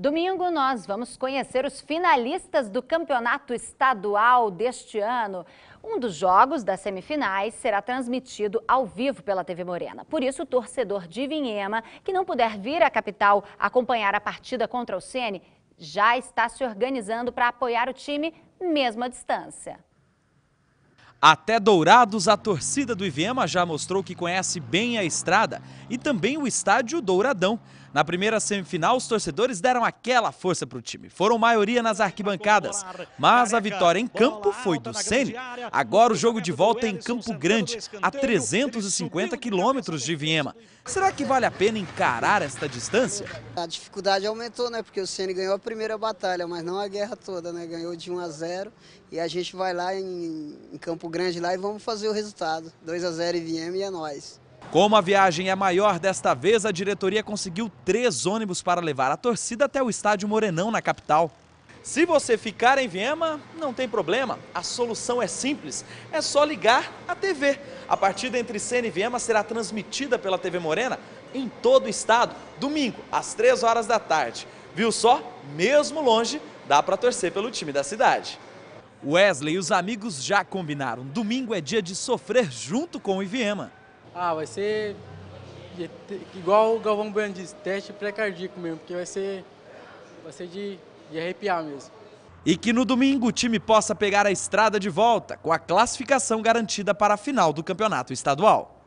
Domingo nós vamos conhecer os finalistas do campeonato estadual deste ano. Um dos jogos das semifinais será transmitido ao vivo pela TV Morena. Por isso, o torcedor de Vinhema, que não puder vir à capital acompanhar a partida contra o Sene, já está se organizando para apoiar o time, mesmo à distância. Até Dourados, a torcida do Ivema já mostrou que conhece bem a estrada e também o estádio Douradão. Na primeira semifinal, os torcedores deram aquela força para o time. Foram maioria nas arquibancadas, mas a vitória em campo foi do Sene. Agora o jogo de volta é em Campo Grande, a 350 quilômetros de Viema. Será que vale a pena encarar esta distância? A dificuldade aumentou, né? Porque o Sene ganhou a primeira batalha, mas não a guerra toda, né? Ganhou de 1 a 0 e a gente vai lá em, em Campo Grande lá e vamos fazer o resultado. 2 a 0 em Viema e é nós. Como a viagem é maior desta vez, a diretoria conseguiu três ônibus para levar a torcida até o estádio Morenão, na capital. Se você ficar em Viema, não tem problema. A solução é simples. É só ligar a TV. A partida entre Sena e Viema será transmitida pela TV Morena em todo o estado, domingo, às três horas da tarde. Viu só? Mesmo longe, dá para torcer pelo time da cidade. Wesley e os amigos já combinaram. Domingo é dia de sofrer junto com o Viema. Ah, vai ser igual o Galvão Bueno disse, teste pré-cardíaco mesmo, porque vai ser, vai ser de, de arrepiar mesmo. E que no domingo o time possa pegar a estrada de volta com a classificação garantida para a final do campeonato estadual.